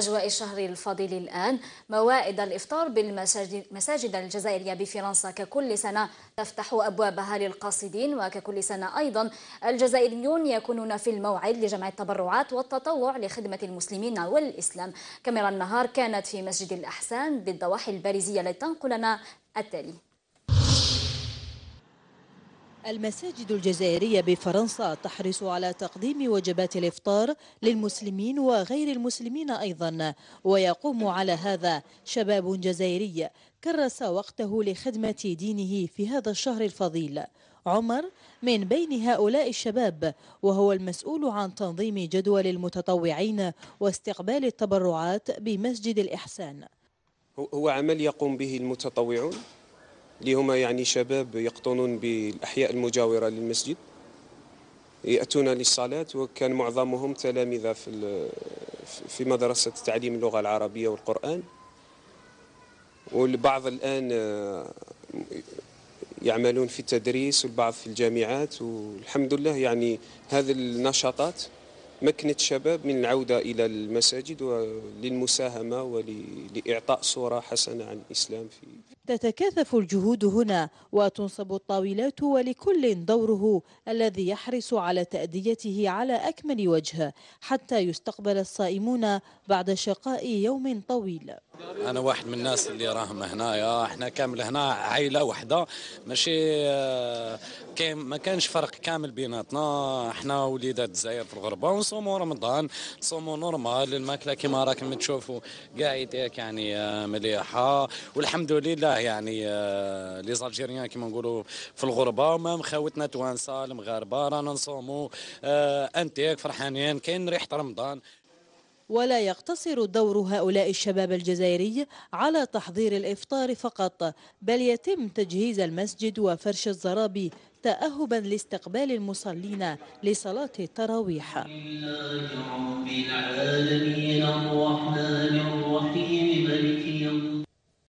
أجواء الشهر الفضيل الآن موائد الإفطار بالمساجد الجزائرية بفرنسا ككل سنة تفتح أبوابها للقاصدين وككل سنة أيضا الجزائريون يكونون في الموعد لجمع التبرعات والتطوع لخدمة المسلمين والإسلام كاميرا النهار كانت في مسجد الأحسان بالضواحي البارزية التي التالي المساجد الجزائرية بفرنسا تحرص على تقديم وجبات الإفطار للمسلمين وغير المسلمين أيضا ويقوم على هذا شباب جزائري كرس وقته لخدمة دينه في هذا الشهر الفضيل عمر من بين هؤلاء الشباب وهو المسؤول عن تنظيم جدول المتطوعين واستقبال التبرعات بمسجد الإحسان هو عمل يقوم به المتطوعون اللي هما يعني شباب يقطنون بالأحياء المجاورة للمسجد يأتون للصلاة وكان معظمهم تلاميذه في في مدرسة تعليم اللغة العربية والقرآن والبعض الآن آه، يعملون في التدريس والبعض في الجامعات والحمد لله يعني هذه النشاطات مكنت الشباب من العودة إلى المساجد وللمساهمة ولإعطاء صورة حسنة عن الإسلام في تتكاثف الجهود هنا وتنصب الطاولات ولكل دوره الذي يحرص على تأديته على أكمل وجه حتى يستقبل الصائمون بعد شقاء يوم طويل انا واحد من الناس اللي راهم هنايا احنا كامل هنا عائله وحده ماشي آه، كان ما كانش فرق كامل بيناتنا احنا وليدات الجزائر في الغربه ونصوموا رمضان نصوموا نورمال الماكله كما راكم تشوفوا قاعد يعني آه، مليحه والحمد لله يعني آه، لي زالجيريان كما نقولوا في الغربه وما مخاوتنا توانسه المغاربه رانا نصوموا انتيك فرحانين كاين ريحه رمضان ولا يقتصر دور هؤلاء الشباب الجزائري على تحضير الإفطار فقط بل يتم تجهيز المسجد وفرش الزرابي تأهبا لاستقبال المصلين لصلاة التراويح